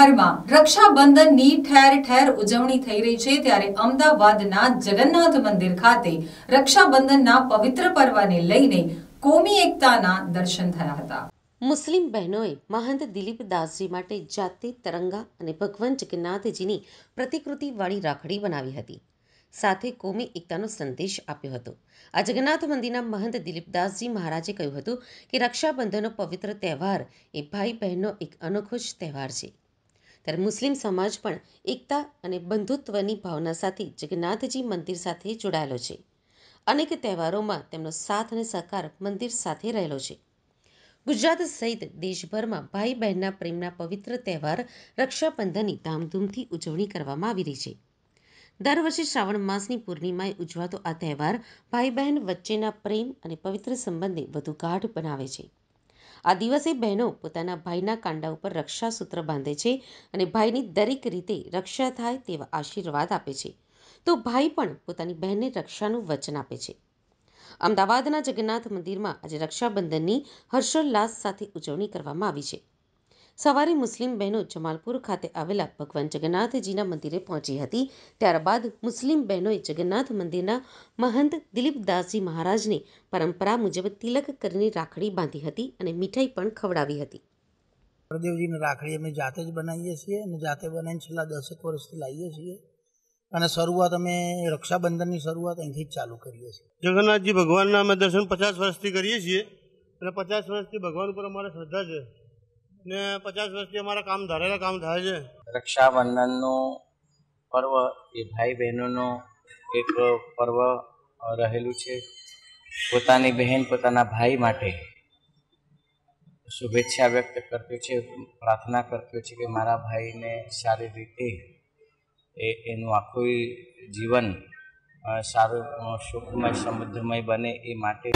શહેરમાં રક્ષાબંધનની ઠેર ઠેર ઉજવણી થઈ રહી છે ત્યારે અમદાવાદના જગન્નાથ મંદિર ખાતે રક્ષાબંધનના પવિત્ર પર્વને લઈને કોમી એકતાના દર્શન થયા હતા મુસ્લિમ બહેનોએ મહંત દિલીપ માટે જાતે તરંગા અને ભગવાન જગન્નાથજીની પ્રતિકૃતિવાળી રાખડી બનાવી હતી સાથે કોમી એકતાનો સંદેશ આપ્યો હતો આ જગન્નાથ મંદિરના મહંત દિલીપદાસજી મહારાજે કહ્યું હતું કે રક્ષાબંધનનો પવિત્ર તહેવાર એ ભાઈ બહેનનો એક અનોખો જ તહેવાર છે ત્યારે મુસ્લિમ સમાજ પણ એકતા અને બંધુત્વની ભાવના સાથે જગન્નાથજી મંદિર સાથે જોડાયેલો છે અનેક તહેવારોમાં તેમનો સાથ અને સહકાર મંદિર સાથે રહેલો છે ગુજરાત સહિત દેશભરમાં ભાઈ બહેનના પ્રેમના પવિત્ર તહેવાર રક્ષાબંધનની ધામધૂમથી ઉજવણી કરવામાં આવી રહી છે દર વર્ષે શ્રાવણ માસની પૂર્ણિમાએ ઉજવાતો આ તહેવાર ભાઈ બહેન વચ્ચેના પ્રેમ અને પવિત્ર સંબંધને વધુ ગાઢ બનાવે છે આ દિવસે બહેનો પોતાના ભાઈના કાંડા ઉપર રક્ષાસૂત્ર બાંધે છે અને ભાઈની દરેક રીતે રક્ષા થાય તેવા આશીર્વાદ આપે છે તો ભાઈ પણ પોતાની બહેનને રક્ષાનું વચન આપે છે અમદાવાદના જગન્નાથ મંદિરમાં આજે રક્ષાબંધનની હર્ષોલ્લાસ સાથે ઉજવણી કરવામાં આવી છે સવારે મુસ્લિમ બહેનો જમાલપુર ખાતે આવેલા ભગવાન જગન્નાથજીના મંદિરે પહોંચી હતી ત્યારબાદ મુસ્લિમ બહેનોએ જગન્નાથ મંદિરના મહંત દિલીપદાસજી મહારાજને પરંપરા મુજબ તિલક કરીને રાખડી બાંધી હતી અને મીઠાઈ પણ ખવડાવી હતી પ્રદેવજીની રાખડી અમે જાતે જ બનાવીએ છીએ અને જાતે બનાવીને છેલ્લા દસેક વર્ષથી લાવીએ છીએ અને શરૂઆત અમે રક્ષાબંધનની શરૂઆત અહીંથી જ ચાલુ કરીએ છીએ જગન્નાથજી ભગવાનના અમે દર્શન પચાસ વર્ષથી કરીએ છીએ અને પચાસ વર્ષથી ભગવાન ઉપર અમારે શ્રદ્ધા છે ને પચાસ વર્ષથી અમારા કામ ધારેલા કામ થાય છે રક્ષાબંધનનો પર્વ એ ભાઈ બહેનોનો એક પર્વ રહેલું છે પોતાની બહેન પોતાના ભાઈ માટે શુભેચ્છા વ્યક્ત કરતું છે પ્રાર્થના કરતું છે કે મારા ભાઈને સારી રીતે એ એનું આખું જીવન સારું સુખમય સમૃદ્ધમય બને એ માટે